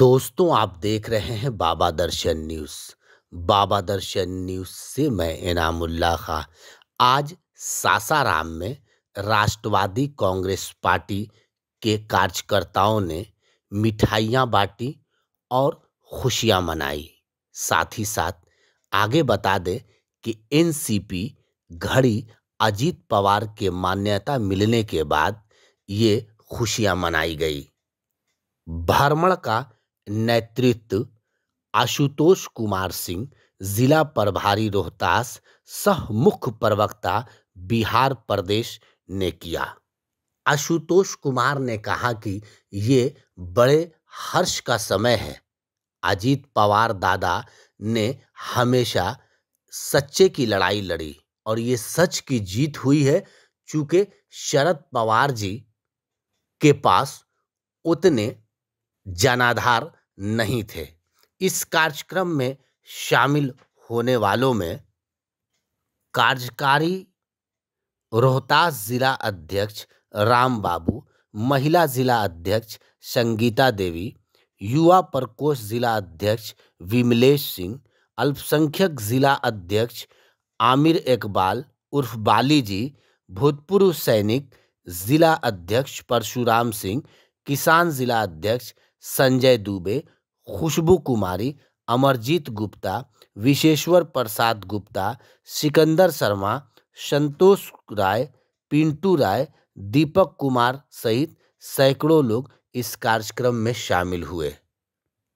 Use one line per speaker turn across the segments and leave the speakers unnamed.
दोस्तों आप देख रहे हैं बाबा दर्शन न्यूज़ बाबा दर्शन न्यूज़ से मैं इनामुल्ला खां आज सासाराम में राष्ट्रवादी कांग्रेस पार्टी के कार्यकर्ताओं ने मिठाइयाँ बांटी और खुशियाँ मनाई साथ ही साथ आगे बता दे कि एनसीपी घड़ी अजीत पवार के मान्यता मिलने के बाद ये खुशियाँ मनाई गई भ्रमण का नेतृत्व आशुतोष कुमार सिंह जिला प्रभारी रोहतास सह मुख्य प्रवक्ता बिहार प्रदेश ने किया आशुतोष कुमार ने कहा कि ये बड़े हर्ष का समय है अजीत पवार दादा ने हमेशा सच्चे की लड़ाई लड़ी और ये सच की जीत हुई है चूंकि शरद पवार जी के पास उतने जनाधार नहीं थे इस कार्यक्रम में शामिल होने वालों में कार्यकारी रोहतास जिला अध्यक्ष राम बाबू महिला जिला अध्यक्ष संगीता देवी युवा प्रकोष्ठ जिला अध्यक्ष विमलेश सिंह अल्पसंख्यक जिला अध्यक्ष आमिर इकबाल उर्फ बाली जी भूतपूर्व सैनिक जिला अध्यक्ष परशुराम सिंह किसान जिला अध्यक्ष संजय दुबे खुशबू कुमारी अमरजीत गुप्ता विशेश्वर प्रसाद गुप्ता सिकंदर शर्मा संतोष राय पिंटू राय दीपक कुमार सहित सैकड़ों लोग इस कार्यक्रम में शामिल हुए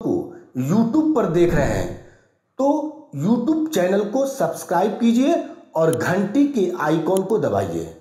को यूट्यूब पर देख रहे हैं तो यूट्यूब चैनल को सब्सक्राइब कीजिए और घंटी के आइकॉन को दबाइए